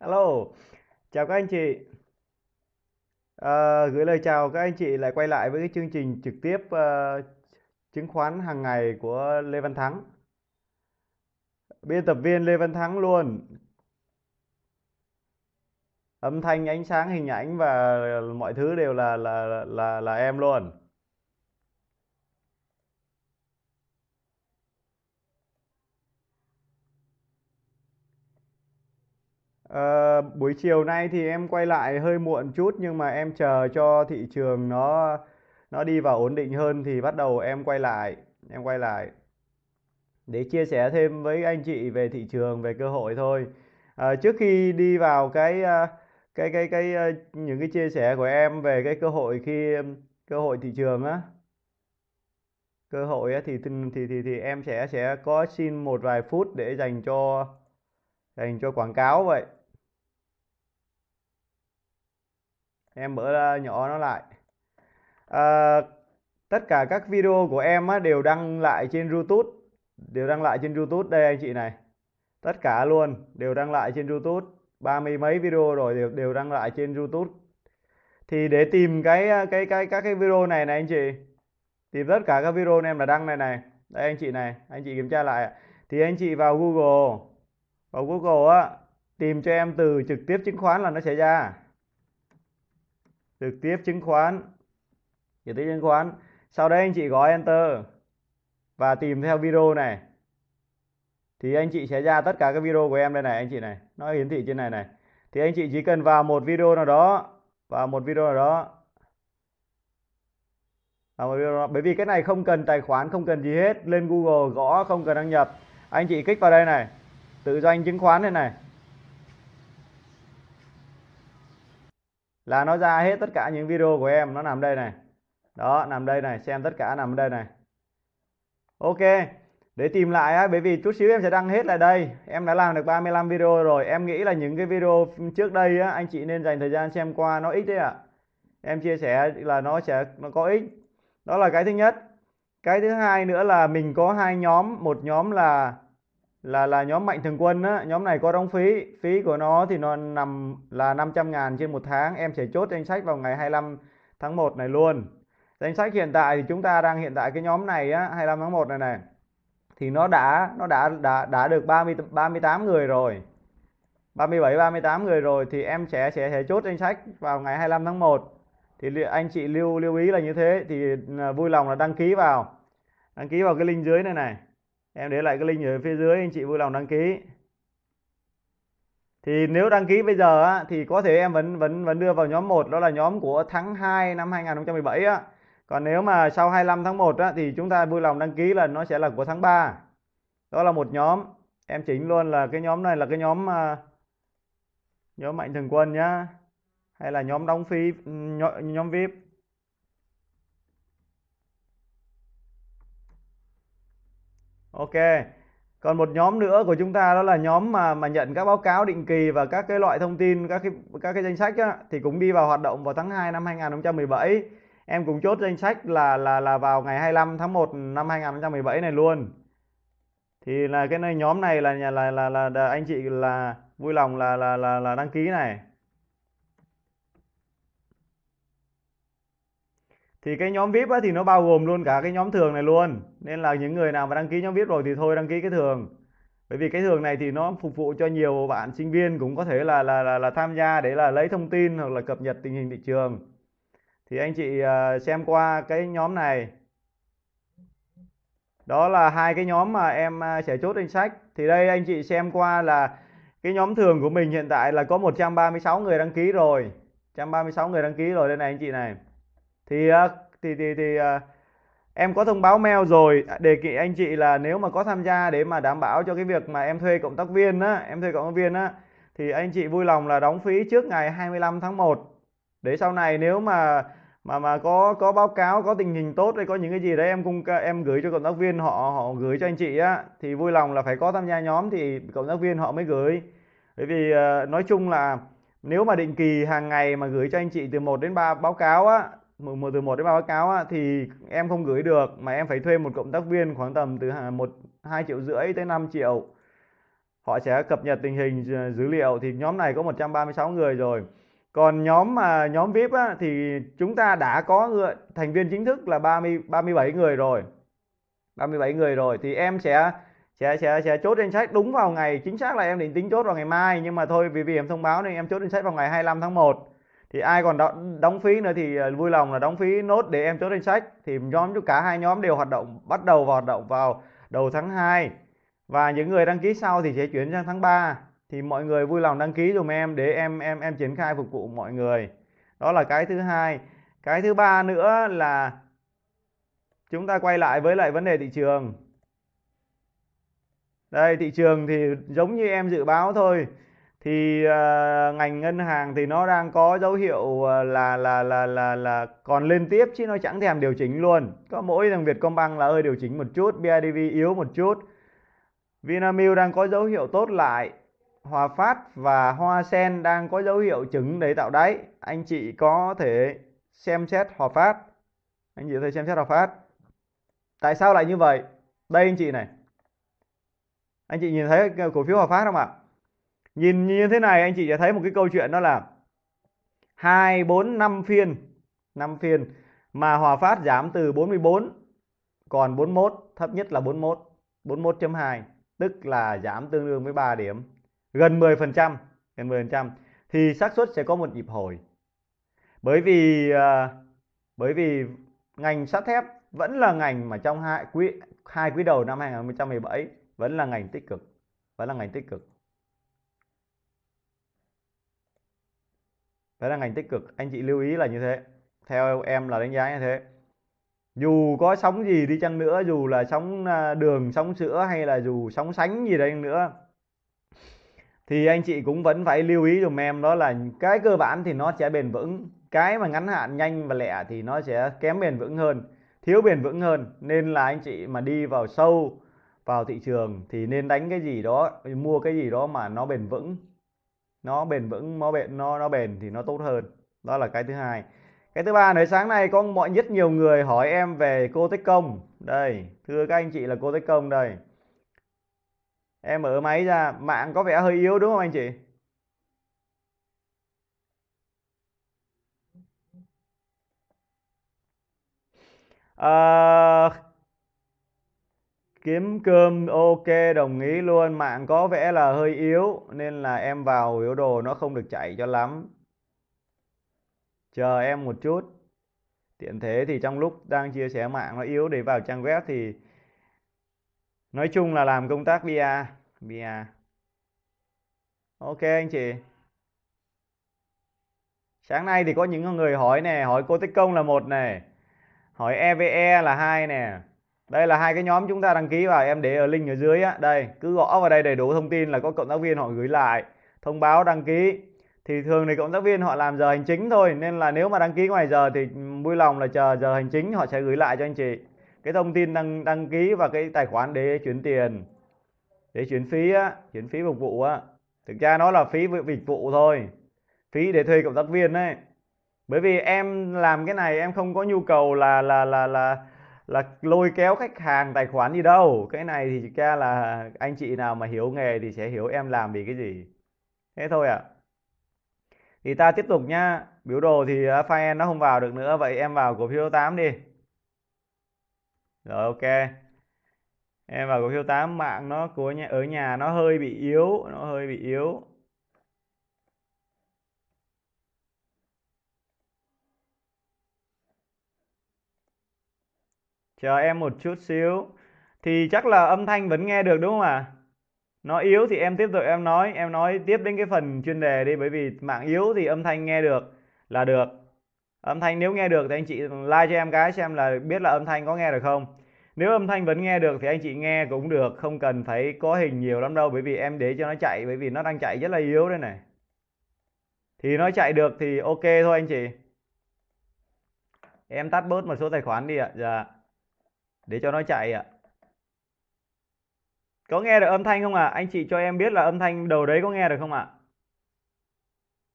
Hello, chào các anh chị. À, gửi lời chào các anh chị lại quay lại với cái chương trình trực tiếp uh, chứng khoán hàng ngày của Lê Văn Thắng. Biên tập viên Lê Văn Thắng luôn. Âm thanh, ánh sáng, hình ảnh và mọi thứ đều là là là là em luôn. À, buổi chiều nay thì em quay lại hơi muộn chút nhưng mà em chờ cho thị trường nó nó đi vào ổn định hơn thì bắt đầu em quay lại em quay lại để chia sẻ thêm với anh chị về thị trường về cơ hội thôi à, trước khi đi vào cái ờ, cái cái cái những cái chia sẻ của em về cái cơ hội khi cơ hội thị trường á cơ hội á, thì, thì thì thì em sẽ sẽ có xin một vài phút để dành cho dành cho quảng cáo vậy em mở ờ, nhỏ nó lại à, tất cả các video của em á, đều đăng lại trên youtube đều đăng lại trên youtube đây anh chị này tất cả luôn đều đăng lại trên youtube ba mươi mấy video rồi đều, đều đăng lại trên youtube thì để tìm cái ờ, cái cái các cái video này này anh chị tìm tất cả các video em đã đăng này này đây anh chị này anh chị kiểm tra lại thì anh chị vào google vào google á tìm cho em từ trực tiếp chứng khoán là nó sẽ ra trực tiếp chứng khoán trực tiếp chứng khoán sau đây anh chị gói enter và tìm theo video này thì anh chị sẽ ra tất cả các video của em đây này anh chị này nó hiển thị trên này này thì anh chị chỉ cần vào một video nào đó vào một video nào đó vào một video nào đó. bởi vì cái này không cần tài khoản không cần gì hết lên google gõ không cần đăng nhập anh chị kích vào đây này tự doanh chứng khoán này này là nó ra hết tất cả những video của em nó nằm đây này đó nằm đây này xem tất cả nằm đây này ok để tìm lại á bởi vì chút xíu em sẽ đăng hết lại đây em đã làm được 35 video rồi em nghĩ là những cái video trước đây á, anh chị nên dành thời gian xem qua nó ích đấy ạ à. em chia sẻ là nó sẽ nó có ích đó là cái thứ nhất cái thứ hai nữa là mình có hai nhóm một nhóm là là là nhóm mạnh thường quân á, nhóm này có đóng phí, phí của nó thì nó nằm là 500 ngàn trên một tháng, em sẽ chốt danh sách vào ngày 25 tháng 1 này luôn. Danh sách hiện tại thì chúng ta đang hiện tại cái nhóm này á, 25 tháng 1 này này thì nó đã nó đã đã đã được 30 38 người rồi. 37 38 người rồi thì em sẽ sẽ sẽ chốt danh sách vào ngày 25 tháng 1. Thì anh chị lưu lưu ý là như thế thì à, vui lòng là đăng ký vào. Đăng ký vào cái link dưới này này em để lại cái link ở phía dưới anh chị vui lòng đăng ký thì nếu đăng ký bây giờ á, thì có thể em vẫn vẫn vẫn đưa vào nhóm 1 đó là nhóm của tháng 2 năm 2017 á. Còn nếu mà sau 25 tháng 1 á, thì chúng ta vui lòng đăng ký là nó sẽ là của tháng 3. Đó là một nhóm. Em chỉnh luôn là cái nhóm này là cái nhóm à, nhóm mạnh thường quân nhá. Hay là nhóm đóng phí ừ, nhóm, nhóm VIP. ok còn một nhóm nữa của chúng ta đó là nhóm mà mà nhận các báo cáo định kỳ và các cái loại thông tin các cái các cái danh sách á, thì cũng đi vào hoạt động vào tháng 2 năm 2017 em cũng chốt danh sách là là là vào ngày 25 tháng 1 năm 2017 này luôn thì là cái nhóm này là là là là, là anh chị là vui lòng là là là, là đăng ký này thì cái nhóm vip á, thì nó bao gồm luôn cả cái nhóm thường này luôn nên là những người nào mà đăng ký nhóm vip rồi thì thôi đăng ký cái thường bởi vì cái thường này thì nó phục vụ cho nhiều bạn sinh viên cũng có thể là là là, là tham gia để là lấy thông tin hoặc là cập nhật tình hình thị trường thì anh chị à, xem qua cái nhóm này đó là hai cái nhóm mà em à, sẽ chốt danh sách thì đây anh chị xem qua là cái nhóm thường của mình hiện tại là có 136 người đăng ký rồi 136 người đăng ký rồi đây này anh chị này À, thì thì thì, thì à, em có thông báo mail rồi à, đề nghị anh chị là nếu mà có tham gia để mà đảm bảo cho cái việc mà em thuê cộng tác viên á em thuê cộng tác viên á thì anh chị vui lòng là đóng phí trước ngày 25 tháng 1 để sau này nếu mà mà mà có có báo cáo có tình hình tốt hay có những cái gì đấy em cung em gửi cho cộng tác viên họ họ gửi cho anh chị á thì vui lòng là phải có tham gia nhóm thì cộng tác viên họ mới gửi bởi vì nói chung là nếu mà định kỳ hàng ngày mà gửi cho anh chị từ 1 đến 3 báo cáo á mùa từ 1 đến 3 báo cáo thì em không gửi được mà em phải thuê một cộng tác viên khoảng tầm từ một hai triệu rưỡi tới 5 triệu họ sẽ cập nhật tình hình ờ, dữ liệu thì nhóm này có 136 người rồi còn nhóm mà nhóm VIP á, thì chúng ta đã có người, thành viên chính thức là 30 37 người rồi 37 người rồi thì em sẽ sẽ sẽ sẽ chốt danh sách đúng vào ngày chính xác là em định tính chốt vào ngày mai nhưng mà thôi vì vì em thông báo nên em chốt danh sách vào ngày 25 tháng 1 thì ai còn đó, đóng phí nữa thì ờ, vui lòng là đóng phí nốt để em chốt danh sách thì nhóm chúng cả hai nhóm đều hoạt động bắt đầu vào hoạt động vào đầu tháng 2 và những người đăng ký sau thì sẽ chuyển sang tháng 3 thì mọi người vui lòng đăng ký dùm em để em em em triển khai phục vụ mọi người đó là cái thứ hai cái thứ ba nữa là chúng ta quay lại với lại vấn đề thị trường đây thị trường thì giống như em dự báo thôi thì uh, ngành ngân hàng thì nó đang có dấu hiệu uh, là là là là là còn lên tiếp chứ nó chẳng thèm điều chỉnh luôn có mỗi thằng Vietcombank là ơi điều chỉnh một chút BIDV yếu một chút Vinamilk đang có dấu hiệu tốt lại Hòa Phát và Hoa Sen đang có dấu hiệu chứng để tạo đáy anh chị có thể xem xét Hòa Phát anh chị có thể xem xét Hòa Phát tại sao lại như vậy đây anh chị này anh chị nhìn thấy cổ phiếu Hòa Phát không ạ à? nhìn như thế này anh chị sẽ thấy một cái câu chuyện đó là hai bốn năm phiên năm phiên mà Hòa Phát giảm từ 44 còn 41 thấp nhất là 41 41.2 tức là giảm tương đương với 3 điểm gần 10% gần 10% thì xác suất sẽ có một nhịp hồi bởi vì ờ, bởi vì ngành sắt thép vẫn là ngành mà trong hai quý hai quý đầu năm 2017 vẫn là ngành tích cực vẫn là ngành tích cực đấy là ngành tích cực anh chị lưu ý là như thế theo em là đánh giá như thế dù có sóng gì đi chăng nữa dù là sóng à, đường sóng sữa hay là dù sóng sánh gì đây nữa thì anh chị cũng vẫn phải lưu ý dùm em đó là cái cơ bản thì nó sẽ bền vững cái mà ngắn hạn nhanh và lẹ thì nó sẽ kém bền vững hơn thiếu bền vững hơn nên là anh chị mà đi vào sâu vào thị trường thì nên đánh cái gì đó mua cái gì đó mà nó bền vững nó bền vững nó bền nó nó bền thì nó tốt hơn đó là cái thứ hai cái thứ ba đấy sáng nay có mọi rất nhiều người hỏi em về cô tích công đây thưa các anh chị là cô tích công đây em mở máy ra mạng có vẻ hơi yếu đúng không anh chị à, kiếm cơm ok đồng ý luôn mạng có vẻ là hơi yếu nên là em vào yếu đồ nó không được chạy cho lắm chờ em một chút tiện thế thì trong lúc đang chia sẻ mạng nó yếu để vào trang web thì nói chung là làm công tác bia bia ok anh chị sáng nay thì có những người hỏi nè hỏi cô tích công là một nè hỏi eve e là hai nè đây là hai cái nhóm chúng ta đăng ký vào em để ở link ở dưới á đây cứ gõ vào đây đầy đủ thông tin là có cộng tác viên họ gửi lại thông báo đăng ký thì thường thì cộng tác viên họ làm giờ hành chính thôi nên là nếu mà đăng ký ngoài giờ thì vui lòng là chờ giờ hành chính họ sẽ gửi lại cho anh chị cái thông tin đăng đăng ký và cái tài khoản để chuyển tiền để chuyển phí á chuyển phí phục vụ á thực ra nó là phí dịch vụ thôi phí để thuê cộng tác viên đấy bởi vì em làm cái này em không có nhu cầu là là là là là lôi kéo khách hàng tài khoản gì đâu cái này thì ra là anh chị nào mà hiểu nghề thì sẽ hiểu em làm vì cái gì thế thôi ạ à. thì ta tiếp tục nhá biểu đồ thì à, file nó không vào được nữa vậy em vào cổ phiếu số 8 đi rồi ok em vào cổ phiếu 8 mạng nó của nhà, ở nhà nó hơi bị yếu nó hơi bị yếu chờ em một chút xíu thì chắc là âm thanh vẫn nghe được đúng không ạ à? nó yếu thì em tiếp tục em nói em nói tiếp đến cái phần chuyên đề đi bởi vì mạng yếu thì âm thanh nghe được là được âm thanh nếu nghe được thì anh chị like cho em cái xem là biết là âm thanh có nghe được không nếu âm thanh vẫn nghe được thì anh chị nghe cũng được không cần phải có hình nhiều lắm đâu bởi vì em để cho nó chạy bởi vì nó đang chạy rất là yếu đây này thì nó chạy được thì ok thôi anh chị em tắt bớt một số tài khoản đi ạ dạ để cho nó chạy ạ có nghe được âm thanh không ạ à? anh chị cho em biết là âm thanh đầu đấy có nghe được không ạ à?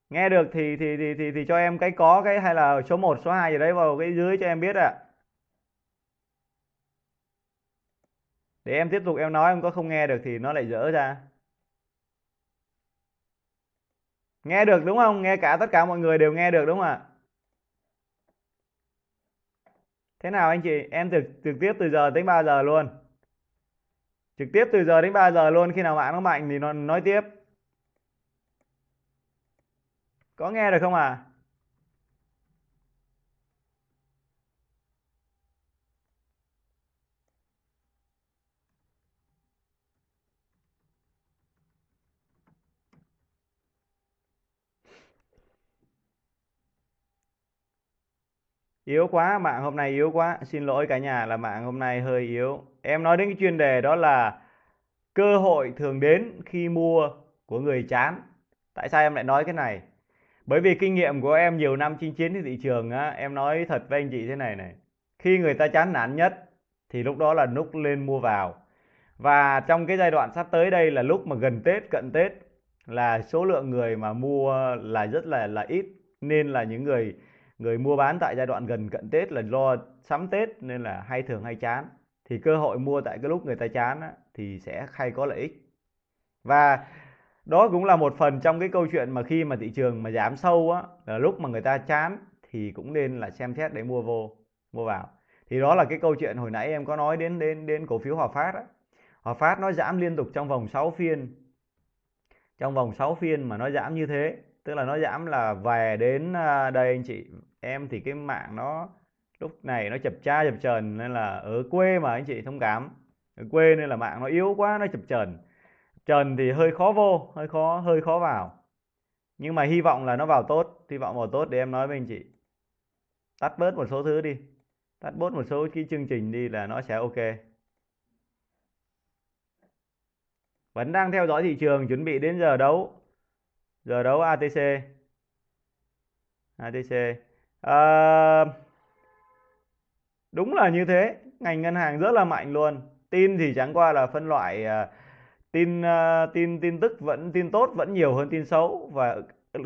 nghe được thì, thì thì thì thì cho em cái có cái hay là số 1 số 2 gì đấy vào cái dưới cho em biết ạ à. để em tiếp tục em nói em có không nghe được thì nó lại dỡ ra nghe được đúng không nghe cả tất cả mọi người đều nghe được đúng không ạ thế nào anh chị em trực trực tiếp từ giờ đến 3 giờ luôn trực tiếp từ giờ đến 3 giờ luôn khi nào mạng nó mạnh thì nó nói tiếp có nghe được không à yếu quá mạng hôm nay yếu quá xin lỗi cả nhà là mạng hôm nay hơi yếu em nói đến cái chuyên đề đó là cơ hội thường đến khi mua của người chán tại sao em lại nói cái này bởi vì kinh nghiệm của em nhiều năm chinh chiến trên thị trường á, em nói thật với anh chị thế này này khi người ta chán nản nhất thì lúc đó là lúc lên mua vào và trong cái giai đoạn sắp tới đây là lúc mà gần tết cận tết là số lượng người mà mua là rất là là ít nên là những người người mua bán tại giai đoạn gần cận tết là lo sắm tết nên là hay thường hay chán thì cơ hội mua tại cái lúc người ta chán á, thì sẽ hay có lợi ích và đó cũng là một phần trong cái câu chuyện mà khi mà thị trường mà giảm sâu á là lúc mà người ta chán thì cũng nên là xem xét để mua vô mua vào thì đó là cái câu chuyện hồi nãy em có nói đến đến đến cổ phiếu Hòa Phát á. Hòa Phát nó giảm liên tục trong vòng 6 phiên trong vòng 6 phiên mà nó giảm như thế tức là nó giảm là về đến à, đây anh chị em thì cái mạng nó lúc này nó chập cha chập trần nên là ở quê mà anh chị thông cảm ở quê nên là mạng nó yếu quá nó chập trần trần thì hơi khó vô hơi khó hơi khó vào nhưng mà hy vọng là nó vào tốt hy vọng vào tốt để em nói với anh chị tắt bớt một số thứ đi tắt bớt một số cái chương trình đi là nó sẽ ok vẫn đang theo dõi thị trường chuẩn bị đến giờ đấu giờ đấu ATC ATC à, đúng là như thế ngành ngân hàng rất là mạnh luôn tin thì chẳng qua là phân loại à, tin à, tin tin tức vẫn tin tốt vẫn nhiều hơn tin xấu và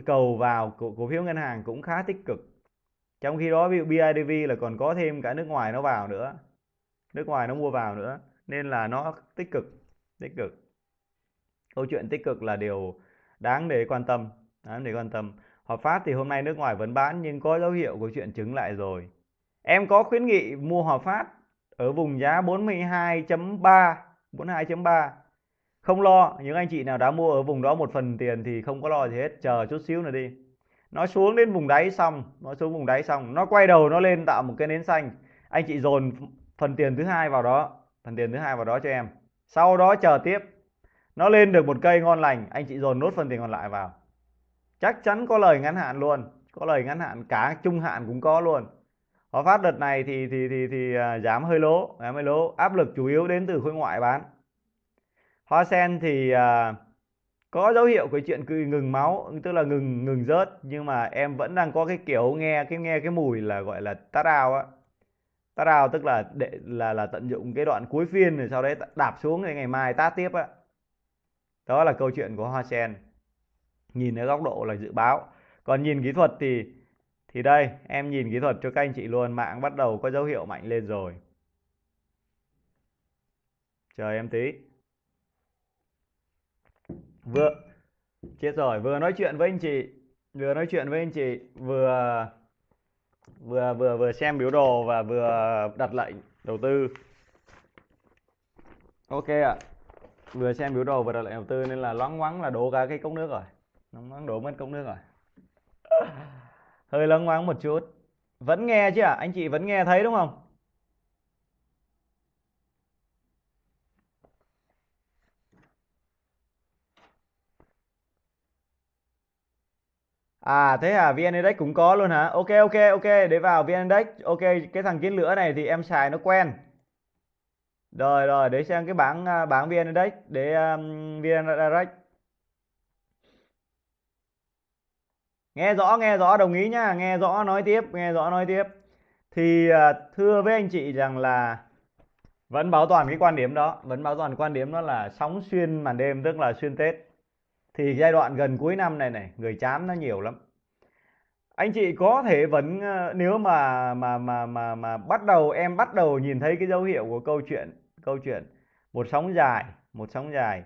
cầu vào cổ, cổ phiếu ngân hàng cũng khá tích cực trong khi đó ví dụ BIDV là còn có thêm cả nước ngoài nó vào nữa nước ngoài nó mua vào nữa nên là nó tích cực tích cực câu chuyện tích cực là điều đáng để quan tâm đáng để quan tâm Hợp phát thì hôm nay nước ngoài vẫn bán nhưng có dấu hiệu của chuyện chứng lại rồi. Em có khuyến nghị mua hợp phát ở vùng giá 42.3, 42.3. Không lo, những anh chị nào đã mua ở vùng đó một phần tiền thì không có lo gì hết, chờ chút xíu nữa đi. Nó xuống đến vùng đáy xong, nó xuống vùng đáy xong, nó quay đầu nó lên tạo một cái nến xanh. Anh chị dồn phần tiền thứ hai vào đó, phần tiền thứ hai vào đó cho em. Sau đó chờ tiếp. Nó lên được một cây ngon lành, anh chị dồn nốt phần tiền còn lại vào chắc chắn có lời ngắn hạn luôn có lời ngắn hạn cả trung hạn cũng có luôn họ phát đợt này thì thì thì thì à, giảm hơi lỗ giảm hơi lỗ áp lực chủ yếu đến từ khối ngoại bán hoa sen thì à, có dấu hiệu của chuyện cứ ngừng máu tức là ngừng ngừng rớt nhưng mà em vẫn đang có cái kiểu nghe cái nghe cái mùi là gọi là tát rào á tát rào tức là để là là tận dụng cái đoạn cuối phiên rồi sau đấy đạp xuống để ngày mai tát tiếp á đó là câu chuyện của hoa sen nhìn ở góc độ là dự báo còn nhìn kỹ thuật thì thì đây em nhìn kỹ thuật cho các anh chị luôn mạng bắt đầu có dấu hiệu mạnh lên rồi chờ em tí vừa chết rồi vừa nói chuyện với anh chị vừa nói chuyện với anh chị vừa vừa vừa vừa xem biểu đồ và vừa đặt lệnh đầu tư ok ạ à. vừa xem biểu đồ vừa đặt lệnh đầu tư nên là loáng quáng là đổ cả cái cốc nước rồi nóng đổ mất công nước rồi hơi lâng ngoáng một chút vẫn nghe chứ à? anh chị vẫn nghe thấy đúng không À thế à, VN Index cũng có luôn hả? Ok ok ok, để vào VN Index. Ok, cái thằng kiến lửa này thì em xài nó quen. Rồi rồi, để xem cái bảng à, bảng VN Index để um, VN Direct nghe rõ nghe rõ đồng ý nhá nghe rõ nói tiếp nghe rõ nói tiếp thì à, thưa với anh chị rằng là vẫn bảo toàn cái quan điểm đó vẫn bảo toàn quan điểm đó là sóng xuyên màn đêm tức là xuyên tết thì giai đoạn gần cuối năm này này người chám nó nhiều lắm anh chị có thể vẫn à, nếu mà mà mà mà mà bắt đầu em bắt đầu nhìn thấy cái dấu hiệu của câu chuyện câu chuyện một sóng dài một sóng dài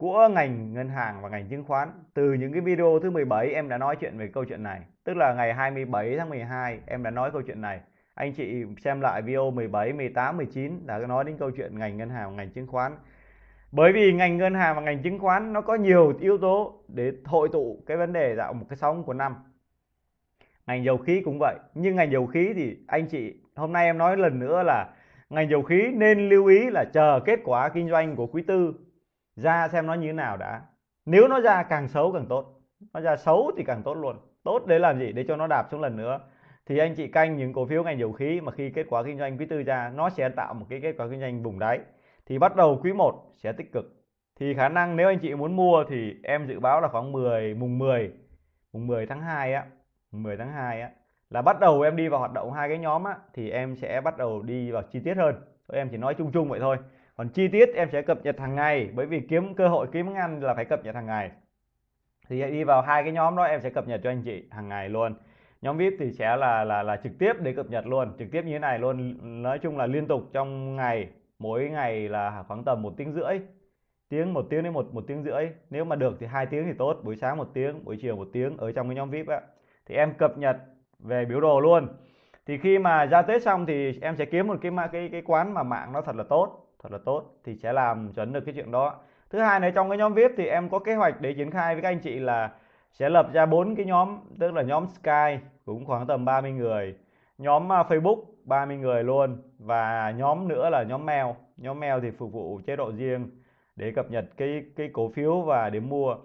của ngành ngân hàng và ngành chứng khoán. Từ những cái video thứ 17 em đã nói chuyện về câu chuyện này, tức là ngày 27 tháng 12 em đã nói câu chuyện này. Anh chị xem lại video 17, 18, 19 đã nói đến câu chuyện ngành ngân hàng và ngành chứng khoán. Bởi vì ngành ngân hàng và ngành chứng khoán nó có nhiều yếu tố để hội tụ cái vấn đề tạo một cái sóng của năm. Ngành dầu khí cũng vậy, nhưng ngành dầu khí thì anh chị hôm nay em nói lần nữa là ngành dầu khí nên lưu ý là chờ kết quả kinh doanh của quý tư ra xem nó như thế nào đã nếu nó ra càng xấu càng tốt nó ra xấu thì càng tốt luôn tốt để làm gì để cho nó đạp xuống lần nữa thì anh chị canh những cổ phiếu ngành dầu khí mà khi kết quả kinh doanh quý tư ra nó sẽ tạo một cái kết quả kinh doanh vùng đáy thì bắt đầu quý 1 sẽ tích cực thì khả năng nếu anh chị muốn mua thì em dự báo là khoảng 10 mùng 10 mùng 10 tháng 2 á 10 tháng 2 á là bắt đầu em đi vào hoạt động hai cái nhóm á thì em sẽ bắt đầu đi vào chi tiết hơn em chỉ nói chung chung vậy thôi còn chi tiết em sẽ cập nhật hàng ngày bởi vì kiếm cơ hội kiếm ăn là phải cập nhật hàng ngày thì đi vào hai cái nhóm đó em sẽ cập nhật cho anh chị hàng ngày luôn nhóm vip thì sẽ là là là trực tiếp để cập nhật luôn trực tiếp như thế này luôn nói chung là liên tục trong ngày mỗi ngày là khoảng tầm một tiếng rưỡi tiếng một tiếng đến một một tiếng rưỡi nếu mà được thì hai tiếng thì tốt buổi sáng một tiếng buổi chiều một tiếng ở trong cái nhóm vip á thì em cập nhật về biểu đồ luôn thì khi mà ra tết xong thì em sẽ kiếm một cái cái cái quán mà mạng nó thật là tốt thật là tốt thì sẽ làm chuẩn được cái chuyện đó thứ hai này trong cái nhóm vip thì em có kế hoạch để triển khai với các anh chị là sẽ lập ra bốn cái nhóm tức là nhóm sky cũng khoảng tầm 30 người nhóm à, facebook 30 người luôn và nhóm nữa là nhóm mail nhóm mail thì phục vụ chế độ riêng để cập nhật cái cái cổ phiếu và để mua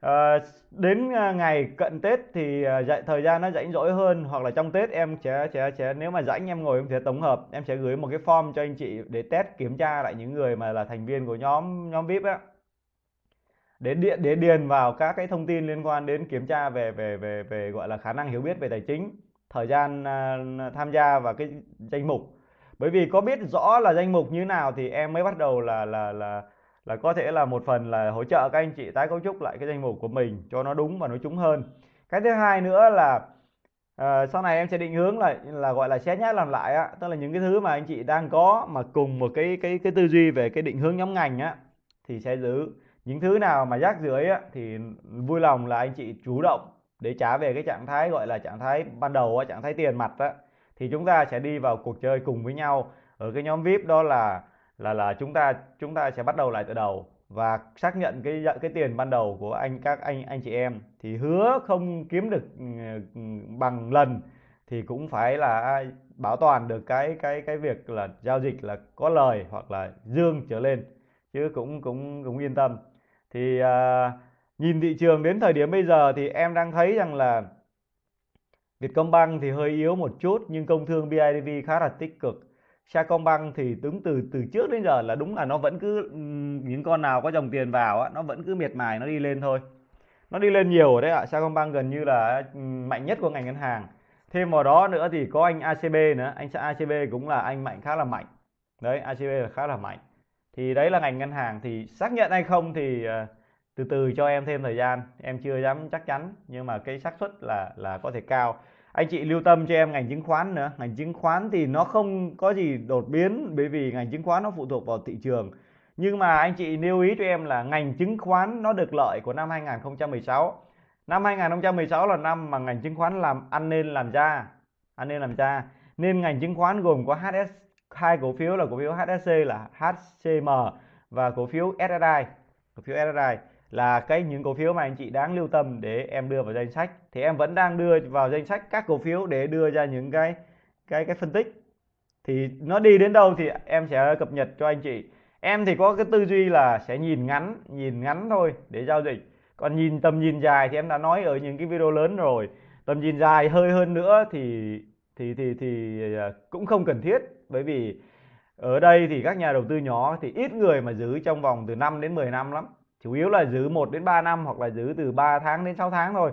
Ờ, à, đến ngày cận Tết thì à, dạy thời gian nó rảnh rỗi hơn hoặc là trong Tết em sẽ sẽ sẽ nếu mà rảnh em ngồi em sẽ tổng hợp em sẽ gửi một cái form cho anh chị để test kiểm tra lại những người mà là thành viên của nhóm nhóm VIP á để điện để điền vào các cái thông tin liên quan đến kiểm tra về về về về gọi là khả năng hiểu biết về tài chính thời gian uh, tham gia và cái danh mục bởi vì có biết rõ là danh mục như nào thì em mới bắt đầu là là là là có thể là một phần là hỗ trợ các anh chị tái cấu trúc lại cái danh mục của mình cho nó đúng và nó trúng hơn cái thứ hai nữa là à, sau này em sẽ định hướng là là gọi là xét nhát làm lại á tức là những cái thứ mà anh chị đang có mà cùng một cái cái cái tư duy về cái định hướng nhóm ngành á thì sẽ giữ những thứ nào mà rác dưới á, thì vui lòng là anh chị chủ động để trả về cái trạng thái gọi là trạng thái ban đầu á, trạng thái tiền mặt á, thì chúng ta sẽ đi vào cuộc chơi cùng với nhau ở cái nhóm vip đó là là là chúng ta chúng ta sẽ bắt đầu lại từ đầu và xác nhận cái cái tiền ban đầu của anh các anh anh chị em thì hứa không kiếm được ừ, bằng lần thì cũng phải là bảo toàn được cái cái cái việc là giao dịch là có lời hoặc là dương trở lên chứ cũng cũng cũng yên tâm thì à, nhìn thị trường đến thời điểm bây giờ thì em đang thấy rằng là Vietcombank thì hơi yếu một chút nhưng công thương BIDV khá là tích cực Sacombank thì đúng từ từ trước đến giờ là đúng là nó vẫn cứ những con nào có dòng tiền vào á, nó vẫn cứ miệt mài nó đi lên thôi nó đi lên nhiều rồi đấy ạ Sacombank gần như là mạnh nhất của ngành ngân hàng thêm vào đó nữa thì có anh ACB nữa anh ACB cũng là anh mạnh khá là mạnh đấy ACB là khá là mạnh thì đấy là ngành ngân hàng thì xác nhận hay không thì ờ, từ từ cho em thêm thời gian em chưa dám chắc chắn nhưng mà cái xác suất là là có thể cao anh chị lưu tâm cho em ngành chứng khoán nữa ngành chứng khoán thì nó không có gì đột biến bởi vì ngành chứng khoán nó phụ thuộc vào thị trường nhưng mà anh chị lưu ý cho em là ngành chứng khoán nó được lợi của năm 2016 năm 2016 là năm mà ngành chứng khoán làm ăn nên làm ra ăn nên làm ra nên ngành chứng khoán gồm có HS hai cổ phiếu là cổ phiếu HSC là HCM và cổ phiếu SSI cổ phiếu SSI là cái những cổ phiếu mà anh chị đáng lưu tâm để em đưa vào danh sách thì em vẫn đang đưa vào danh sách các cổ phiếu để đưa ra những cái cái cái phân tích thì nó đi đến đâu thì em sẽ cập nhật cho anh chị em thì có cái tư duy là sẽ nhìn ngắn nhìn ngắn thôi để giao dịch còn nhìn tầm nhìn dài thì em đã nói ở những cái video lớn rồi tầm nhìn dài hơi hơn nữa thì thì thì thì ờ, cũng không cần thiết bởi vì ở đây thì các nhà đầu tư nhỏ thì ít người mà giữ trong vòng từ 5 đến 10 năm lắm chủ yếu là giữ 1 đến 3 năm hoặc là giữ từ 3 tháng đến 6 tháng thôi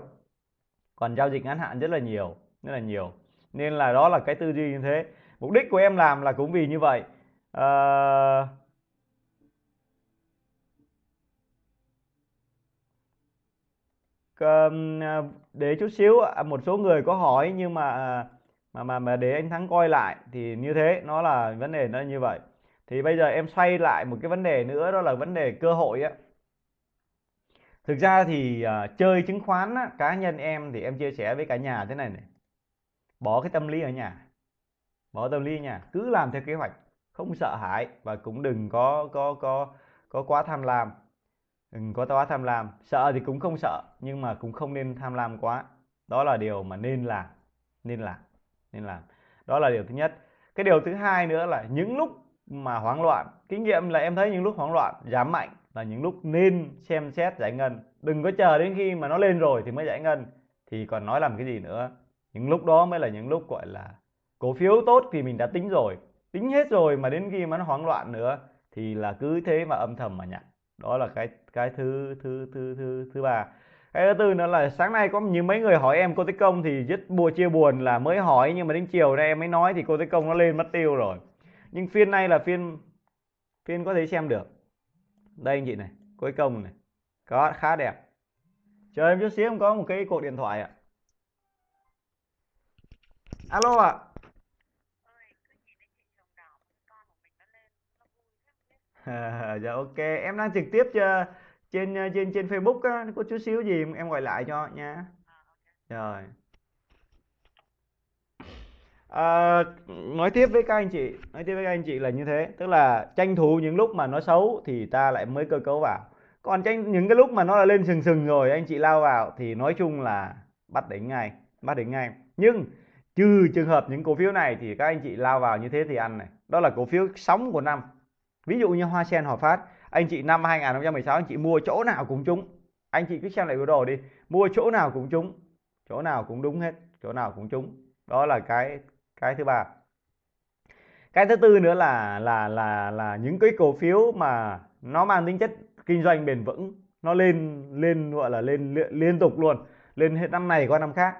còn giao dịch ngắn hạn rất là nhiều rất là nhiều nên là đó là cái tư duy như thế mục đích của em làm là cũng vì như vậy à... để chút xíu à, một số người có hỏi nhưng mà à, mà mà, mà để anh thắng coi lại thì như thế nó là vấn đề nó như vậy thì bây giờ em xoay lại một cái vấn đề nữa đó là vấn đề cơ hội á thực ra thì uh, chơi chứng khoán á, cá nhân em thì em chia sẻ với cả nhà thế này này bỏ cái tâm lý ở nhà bỏ tâm lý ở nhà cứ làm theo kế hoạch không sợ hãi và cũng đừng có có có có quá tham lam đừng có quá tham lam sợ thì cũng không sợ nhưng mà cũng không nên tham lam quá đó là điều mà nên làm nên làm nên làm đó là điều thứ nhất cái điều thứ hai nữa là những lúc mà hoảng loạn kinh nghiệm là em thấy những lúc hoảng loạn giảm mạnh là những lúc nên xem xét giải ngân đừng có chờ đến khi mà nó lên rồi thì mới giải ngân thì còn nói làm cái gì nữa những lúc đó mới là những lúc gọi là cổ phiếu tốt thì mình đã tính rồi tính hết rồi mà đến khi mà nó hoảng loạn nữa thì là cứ thế mà âm thầm mà nhận. đó là cái cái thứ thứ thứ thứ thứ ba cái thứ tư nữa là sáng nay có những mấy người hỏi em cô tích công thì rất bùa chia buồn là mới hỏi nhưng mà đến chiều nay em mới nói thì cô tích công nó lên mất tiêu rồi nhưng phiên nay là phiên phiên có thể xem được đây anh chị này cuối cùng này có khá đẹp chờ em chút xíu em có một cái cuộc điện thoại ạ alo ạ ờ, dạ ok em đang trực tiếp chưa trên trên trên Facebook á có chút xíu gì em gọi lại cho nha rồi à, nói tiếp với các anh chị nói tiếp với các anh chị là như thế tức là tranh thủ những lúc mà nó xấu thì ta lại mới cơ cấu vào còn tranh những cái lúc mà nó đã lên sừng sừng rồi anh chị lao vào thì nói chung là bắt đỉnh ngay bắt đỉnh ngay nhưng trừ trường hợp những cổ phiếu này thì các anh chị lao vào như thế thì ăn này đó là cổ phiếu sóng của năm ví dụ như hoa sen hòa phát anh chị năm 2016 anh chị mua chỗ nào cũng trúng anh chị cứ xem lại biểu đồ đi mua chỗ nào cũng trúng chỗ nào cũng đúng hết chỗ nào cũng trúng đó là cái cái thứ ba cái thứ tư nữa là là là là những cái cổ phiếu mà nó mang tính chất kinh doanh bền vững nó lên lên gọi là lên liên tục luôn lên hết năm này qua năm khác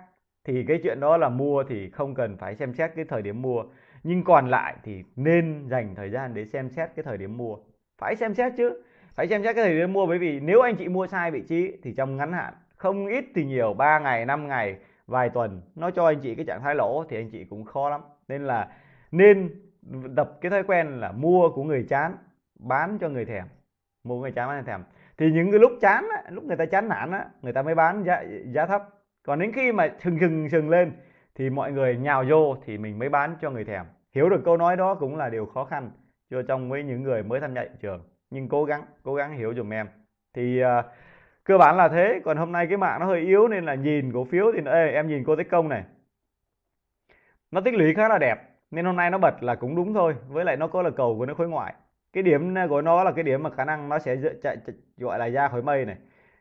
thì cái chuyện đó là mua thì không cần phải xem xét cái thời điểm mua nhưng còn lại thì nên dành thời gian để xem xét cái thời điểm mua phải xem xét chứ phải xem xét cái thời điểm mua bởi vì nếu anh chị mua sai vị trí thì trong ngắn hạn không ít thì nhiều 3 ngày 5 ngày vài tuần nó cho anh chị cái trạng thái lỗ thì anh chị cũng khó lắm nên là nên tập cái thói quen là mua của người chán bán cho người thèm mua người chán bán người thèm thì những cái lúc chán lúc người ta chán nản á, người ta mới bán giá, giá thấp còn đến khi mà sừng sừng sừng lên thì mọi người nhào vô thì mình mới bán cho người thèm hiểu được câu nói đó cũng là điều khó khăn cho trong với những người mới tham gia thị trường nhưng cố gắng cố gắng hiểu dùm em thì uh, cơ bản là thế còn hôm nay cái mạng nó hơi yếu nên là nhìn cổ phiếu thì ê, em nhìn cô tích công này nó tích lũy khá là đẹp nên hôm nay nó bật là cũng đúng thôi với lại nó có là cầu của nó khối ngoại cái điểm của nó là cái điểm mà khả năng nó sẽ chạy, chạy, chạy gọi là ra khỏi mây này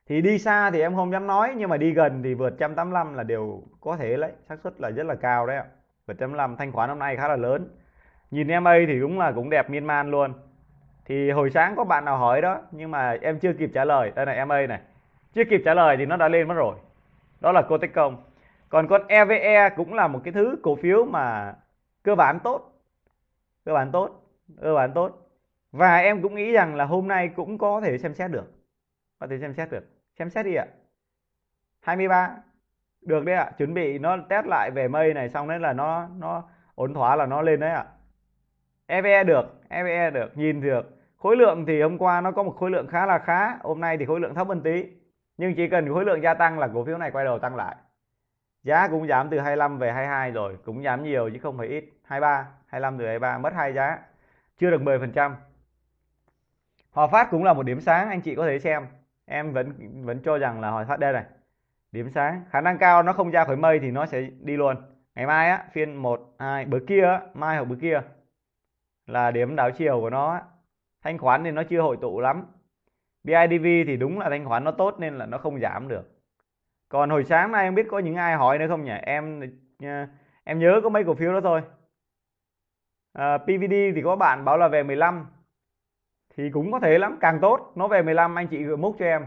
thì đi xa thì em không dám nói nhưng mà đi gần thì vượt 185 là đều có thể đấy, xác suất là rất là cao đấy ạ vượt 185 thanh khoản hôm nay khá là lớn nhìn em ấy thì đúng là cũng đẹp miên man luôn thì hồi sáng có bạn nào hỏi đó nhưng mà em chưa kịp trả lời đây này em ấy này chưa kịp trả lời thì nó đã lên mất rồi đó là Cotecom còn con EVE e cũng là một cái thứ cổ phiếu mà cơ bản tốt cơ bản tốt cơ bản tốt và em cũng nghĩ rằng là hôm nay cũng có thể xem xét được có thể xem xét được xem xét đi ạ 23 được đấy ạ chuẩn bị nó test lại về mây này xong đấy là nó nó ổn thỏa là nó lên đấy ạ EVE e được EVE e được nhìn được khối lượng thì hôm qua nó có một khối lượng khá là khá hôm nay thì khối lượng thấp hơn tí nhưng chỉ cần khối lượng gia tăng là cổ phiếu này quay đầu tăng lại giá cũng giảm từ 25 về 22 rồi cũng giảm nhiều chứ không phải ít 23 25 từ 23 mất hai giá chưa được 10 phần trăm Hòa Phát cũng là một điểm sáng anh chị có thể xem em vẫn vẫn cho rằng là Hòa Phát đây này điểm sáng khả năng cao nó không ra khỏi mây thì nó sẽ đi luôn ngày mai á phiên 1 2 bữa kia mai hoặc bữa kia là điểm đảo chiều của nó thanh khoản thì nó chưa hội tụ lắm BIDV thì đúng là thanh khoản nó tốt nên là nó không giảm được còn hồi sáng nay em biết có những ai hỏi nữa không nhỉ em ờ, em nhớ có mấy cổ phiếu đó thôi à, ờ, PVD thì có bạn báo là về 15 thì cũng có thể lắm càng tốt nó về 15 anh chị gửi múc cho em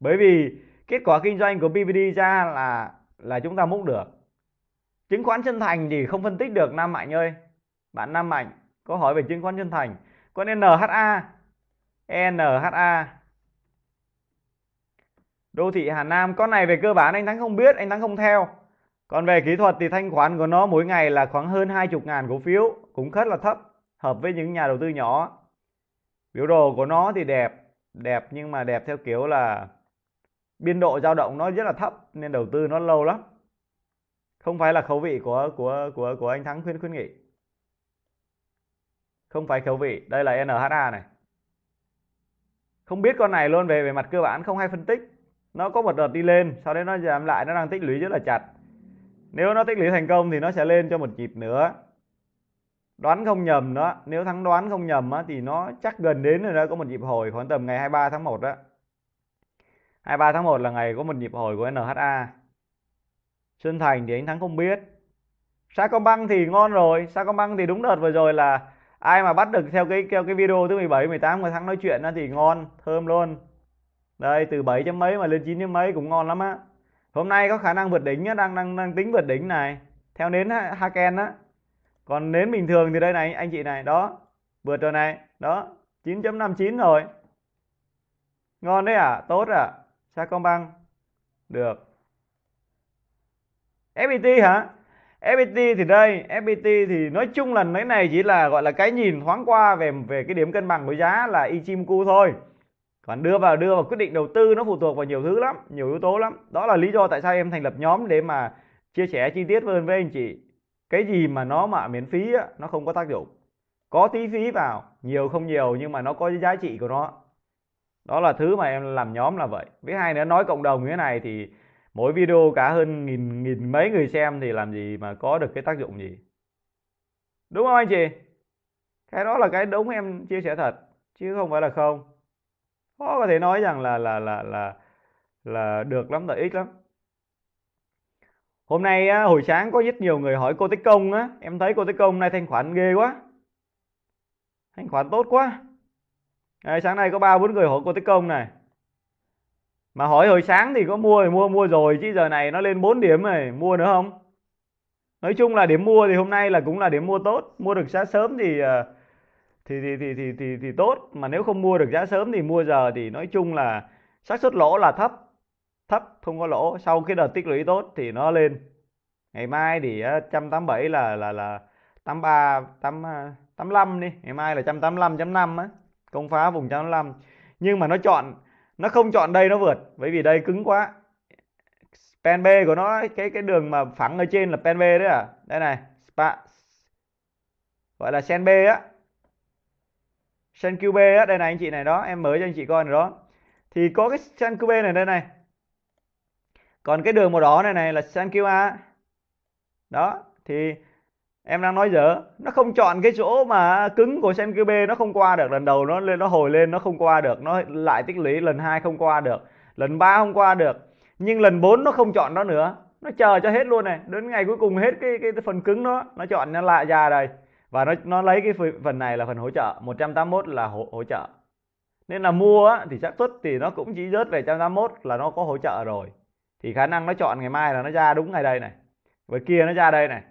bởi vì kết quả kinh doanh của PVD ra là là chúng ta múc được chứng khoán chân thành thì không phân tích được Nam Mạnh ơi bạn Nam Mạnh có hỏi về chứng khoán chân thành có nên NHA NHA Đô thị Hà Nam Con này về cơ bản anh Thắng không biết Anh Thắng không theo Còn về kỹ thuật thì thanh khoản của nó mỗi ngày là khoảng hơn 20 ngàn cổ phiếu Cũng rất là thấp Hợp với những nhà đầu tư nhỏ Biểu đồ của nó thì đẹp Đẹp nhưng mà đẹp theo kiểu là Biên độ dao động nó rất là thấp Nên đầu tư nó lâu lắm Không phải là khẩu vị của của của của anh Thắng khuyên khuyên nghị Không phải khẩu vị Đây là NHA này không biết con này luôn về về mặt cơ bản không hay phân tích nó có một đợt đi lên sau đấy nó giảm lại nó đang tích lũy rất là chặt nếu nó tích lũy thành công thì nó sẽ lên cho một nhịp nữa đoán không nhầm đó nếu thắng đoán không nhầm á, thì nó chắc gần đến rồi đó có một nhịp hồi khoảng tầm ngày 23 tháng 1 đó 23 tháng 1 là ngày có một nhịp hồi của NHA Xuân Thành thì anh Thắng không biết băng thì ngon rồi băng thì đúng đợt vừa rồi là ai mà bắt được theo cái theo cái video thứ 17 18 người thắng nói chuyện thì ngon thơm luôn đây từ 7 chấm mấy mà lên 9 chấm mấy cũng ngon lắm á hôm nay có khả năng vượt đỉnh nhá đang đang đang tính vượt đỉnh này theo nến Haken á còn nến bình thường thì đây này anh chị này đó vượt rồi này đó 9.59 rồi ngon đấy à tốt à Sa công băng, được FPT e hả FPT thì đây, FPT thì nói chung là cái này chỉ là gọi là cái nhìn thoáng qua về về cái điểm cân bằng của giá là Ichimoku thôi. Còn đưa vào đưa vào quyết định đầu tư nó phụ thuộc vào nhiều thứ lắm, nhiều yếu tố lắm. Đó là lý do tại sao em thành lập nhóm để mà chia sẻ chi tiết hơn với anh chị. Cái gì mà nó mà miễn phí á, nó không có tác dụng. Có tí phí vào, nhiều không nhiều nhưng mà nó có giá trị của nó. Đó là thứ mà em làm nhóm là vậy. Với hai nữa nói cộng đồng như thế này thì mỗi video cả hơn nghìn nghìn mấy người xem thì làm gì mà có được cái tác dụng gì đúng không anh chị cái đó là cái đúng em chia sẻ thật chứ không phải là không khó có thể nói rằng là là là là là được lắm lợi ích lắm hôm nay á, hồi sáng có rất nhiều người hỏi cô tích công á em thấy cô tích công nay thanh khoản ghê quá thanh khoản tốt quá à, sáng nay có ba bốn người hỏi cô tích công này mà hỏi hồi sáng thì có mua thì mua mua rồi chứ giờ này nó lên 4 điểm rồi mua nữa không nói chung là điểm mua thì hôm nay là cũng là điểm mua tốt mua được giá sớm thì ờ, thì thì thì thì thì, thì tốt mà nếu không mua được giá sớm thì mua giờ thì nói chung là xác suất lỗ là thấp thấp không có lỗ sau cái đợt tích lũy tốt thì nó lên ngày mai thì 187 ờ, là là là 83 8 85 đi ngày mai là 185.5 á công phá vùng 185 nhưng mà nó chọn nó không chọn đây nó vượt bởi vì đây cứng quá pen B của nó cái cái đường mà phẳng ở trên là pen B đấy à đây này spa gọi là sen B á sen QB á đây này anh chị này đó em mới cho anh chị coi này đó thì có cái sen QB này đây này còn cái đường màu đỏ này này là sen QA đó thì em đang nói dở nó không chọn cái chỗ mà cứng của sen QB nó không qua được lần đầu nó lên nó hồi lên nó không qua được nó lại tích lũy lần hai không qua được lần ba không qua được nhưng lần 4 nó không chọn nó nữa nó chờ cho hết luôn này đến ngày cuối cùng hết cái cái phần cứng nó nó chọn nó lại ra đây và nó nó lấy cái phần này là phần hỗ trợ 181 là hỗ, hỗ trợ nên là mua á, thì xác suất thì nó cũng chỉ rớt về 181 là nó có hỗ trợ rồi thì khả năng nó chọn ngày mai là nó ra đúng ngày đây này với kia nó ra đây này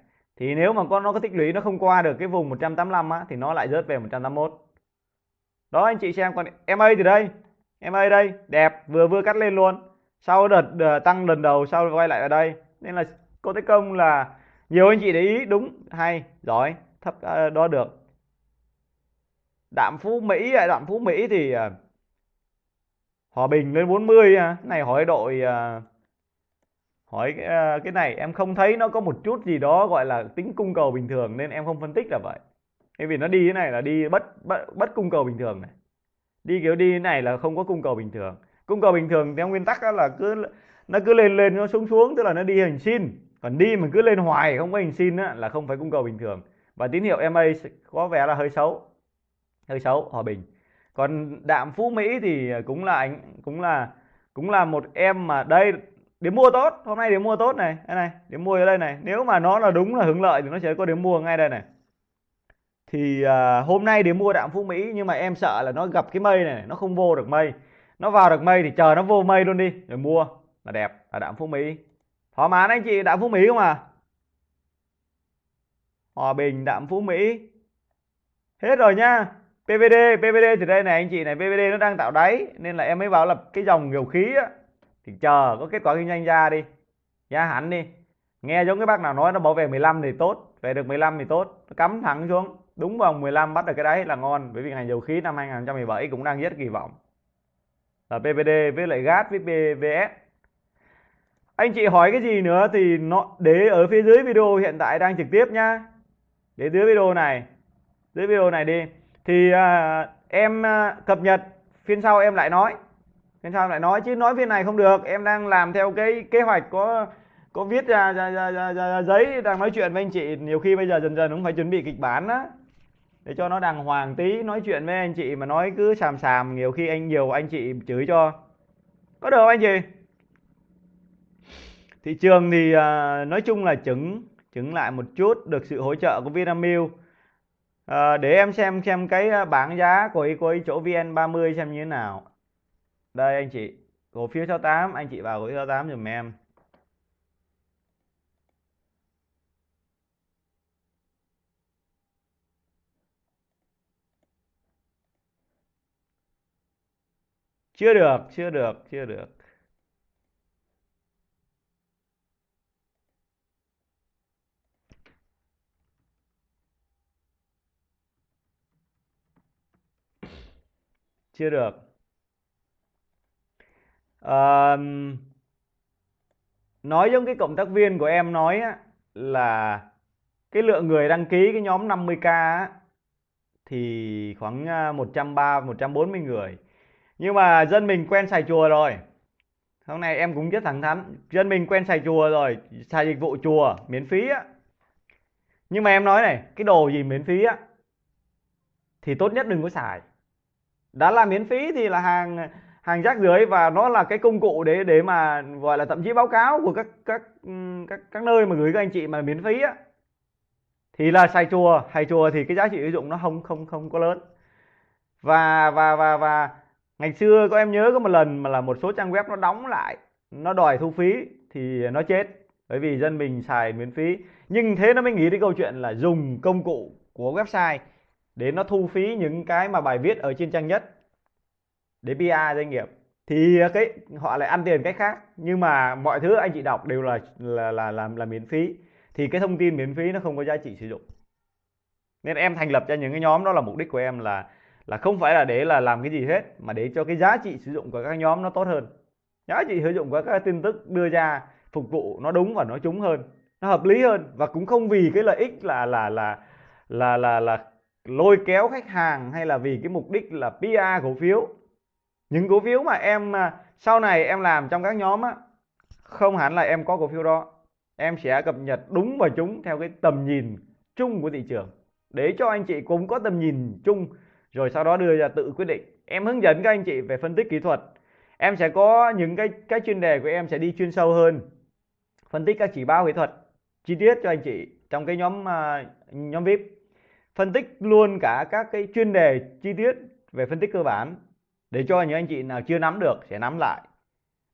thì nếu mà con nó có tích lũy nó không qua được cái vùng 185 á thì nó lại rớt về 181 đó anh chị xem còn MA thì đây MA đây đẹp vừa vừa cắt lên luôn sau đợt, đợt tăng lần đầu sau quay lại ở đây nên là cô thấy công là nhiều anh chị để ý đúng hay giỏi thấp ờ, đo được đạm phú mỹ à, đạm phú mỹ thì ờ, hòa bình lên 40 này hỏi đội ờ, hỏi cái, ờ, cái này em không thấy nó có một chút gì đó gọi là tính cung cầu bình thường nên em không phân tích là vậy bởi vì nó đi thế này là đi bất bất, bất cung cầu bình thường này đi kiểu đi thế này là không có cung cầu bình thường cung cầu bình thường theo nguyên tắc là cứ nó cứ lên lên nó xuống xuống tức là nó đi hình sin còn đi mà cứ lên hoài không có hình sin á, là không phải cung cầu bình thường và tín hiệu ma có vẻ là hơi xấu hơi xấu hòa bình còn đạm phú mỹ thì cũng là cũng là cũng là một em mà đây điểm mua tốt hôm nay điểm mua tốt này đây này điểm mua ở đây này nếu mà nó là đúng là hưởng lợi thì nó sẽ có điểm mua ngay đây này thì uh, hôm nay điểm mua đạm phú mỹ nhưng mà em sợ là nó gặp cái mây này nó không vô được mây nó vào được mây thì chờ nó vô mây luôn đi rồi mua là đẹp là đạm phú mỹ thoải mái anh chị đạm phú mỹ không à hòa bình đạm phú mỹ hết rồi nha pvd pvd thì đây này anh chị này pvd nó đang tạo đáy nên là em mới bảo là cái dòng kiểu khí á thì chờ có kết quả kinh doanh ra đi ra hẳn đi nghe giống cái bác nào nói nó bảo về 15 thì tốt về được 15 thì tốt nó cắm thẳng xuống đúng vòng 15 bắt được cái đấy là ngon bởi vì ngành dầu khí năm 2017 cũng đang rất kỳ vọng là PVD với lại gas với PVS anh chị hỏi cái gì nữa thì nó để ở phía dưới video hiện tại đang trực tiếp nhá để dưới video này dưới video này đi thì à, em à, cập nhật phiên sau em lại nói nên sao lại nói chứ nói viên này không được em đang làm theo cái kế hoạch có có viết ra, ra, ra, ra, ra giấy đang nói chuyện với anh chị nhiều khi bây giờ dần dần cũng phải chuẩn bị kịch bản á để cho nó đàng hoàng tí nói chuyện với anh chị mà nói cứ sàm sàm nhiều khi anh nhiều anh chị chửi cho có được không anh chị thị trường thì uh, nói chung là chứng chứng lại một chút được sự hỗ trợ của Vinamilk uh, để em xem xem cái à, bảng giá của, của chỗ VN30 xem như thế nào đây anh chị cổ phiếu theo 8 anh chị vào cổ phiếu theo 8 dùm em chưa được chưa được chưa được chưa được um, nói giống cái cộng tác viên của em nói á, là cái lượng người đăng ký cái nhóm 50k á, thì khoảng 130 ờ, 140 người. Nhưng mà dân mình quen xài chùa rồi. Hôm nay em cũng rất thẳng thắn, dân mình quen xài chùa rồi, xài dịch vụ chùa miễn phí á. Nhưng mà em nói này, cái đồ gì miễn phí á thì tốt nhất đừng có xài. Đã là miễn phí thì là hàng hàng rác dưới và nó là cái công cụ để để mà gọi là thậm chí báo cáo của các các các các nơi mà gửi các anh chị mà miễn phí á thì là xài chùa hay chùa thì cái giá trị ứng dụng nó không không không có lớn và và và và ngày xưa có em nhớ có một lần mà là một số trang web nó đóng lại nó đòi thu phí thì nó chết bởi vì dân mình xài miễn phí nhưng thế nó mới nghĩ đến câu chuyện là dùng công cụ của website để nó thu phí những cái mà bài viết ở trên trang nhất để PR doanh nghiệp thì cái họ lại ăn tiền cách khác nhưng mà mọi thứ anh chị đọc đều là là là làm là miễn phí thì cái thông tin miễn phí nó không có giá trị sử dụng nên em thành lập cho những cái nhóm đó là mục đích của em là là không phải là để là làm cái gì hết mà để cho cái giá trị sử dụng của các nhóm nó tốt hơn giá trị sử dụng của các tin tức đưa ra phục vụ nó đúng và nó trúng hơn nó hợp lý hơn và cũng không vì cái lợi ích là là là là là là, là lôi kéo khách hàng hay là vì cái mục đích là PR cổ phiếu những cổ phiếu mà em à, sau này em làm trong các nhóm á không hẳn là em có cổ phiếu đó em sẽ cập nhật đúng và chúng theo cái tầm nhìn chung của thị trường để cho anh chị cũng có tầm nhìn chung rồi sau đó đưa ra tự quyết định em hướng dẫn các anh chị về phân tích kỹ thuật em sẽ có những cái cái chuyên đề của em sẽ đi chuyên sâu hơn phân tích các chỉ báo kỹ thuật chi tiết cho anh chị trong cái nhóm uh, nhóm vip phân tích luôn cả các cái chuyên đề chi tiết về phân tích cơ bản để cho những anh chị nào chưa nắm được sẽ nắm lại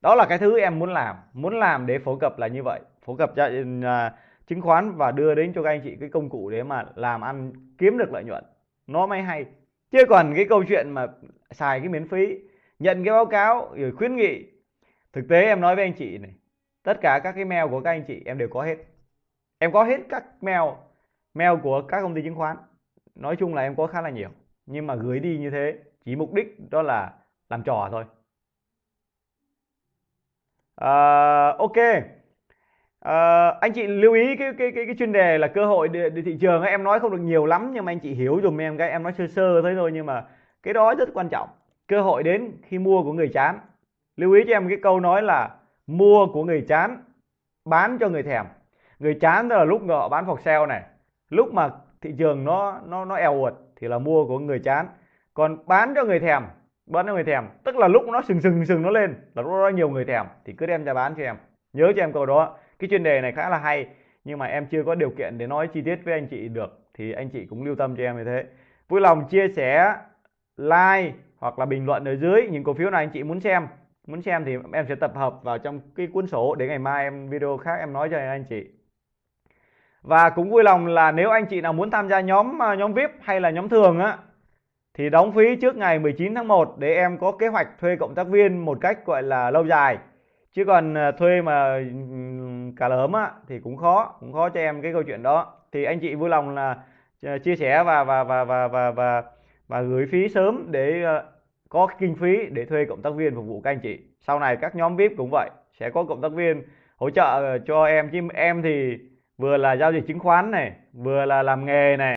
đó là cái thứ em muốn làm muốn làm để phổ cập là như vậy phổ cập cho uh, à, chứng khoán và đưa đến cho các anh chị cái công cụ để mà làm ăn kiếm được lợi nhuận nó mới hay chứ còn cái câu chuyện mà xài cái miễn phí nhận cái báo cáo rồi khuyến nghị thực tế em nói với anh chị này tất cả các cái mail của các anh chị em đều có hết em có hết các mail mail của các công ty chứng khoán nói chung là em có khá là nhiều nhưng mà gửi đi như thế chỉ mục đích đó là làm trò thôi à, ok à, anh chị lưu ý cái cái cái cái chuyên đề là cơ hội để, để thị trường em nói không được nhiều lắm nhưng mà anh chị hiểu dùm em cái em nói sơ sơ thế thôi nhưng mà cái đó rất quan trọng cơ hội đến khi mua của người chán lưu ý cho em cái câu nói là mua của người chán bán cho người thèm người chán đó là lúc họ bán phọc sale này lúc mà thị trường nó nó nó eo uột thì là mua của người chán còn bán cho người thèm bán cho người thèm tức là lúc nó sừng sừng sừng nó lên là lúc đó nhiều người thèm thì cứ đem ra bán cho em nhớ cho em câu đó cái chuyên đề này khá là hay nhưng mà em chưa có điều kiện để nói chi tiết với anh chị được thì anh chị cũng lưu tâm cho em như thế vui lòng chia sẻ like hoặc là bình luận ở dưới những cổ phiếu này anh chị muốn xem muốn xem thì em sẽ tập hợp vào trong cái cuốn sổ để ngày mai em video khác em nói cho anh chị và cũng vui lòng là nếu anh chị nào muốn tham gia nhóm à, nhóm VIP hay là nhóm thường á thì đóng phí trước ngày 19 tháng 1 để em có kế hoạch thuê cộng tác viên một cách gọi là lâu dài chứ còn à, thuê mà cả lớn á thì cũng khó cũng khó cho em cái câu chuyện đó thì anh chị vui lòng là à, chia sẻ và và và và và và, và gửi phí sớm để à, có kinh phí để thuê cộng tác viên phục vụ các anh chị sau này các nhóm vip cũng vậy sẽ có cộng tác viên hỗ trợ ờ, cho em chứ em thì vừa là giao dịch chứng khoán này vừa là làm nghề này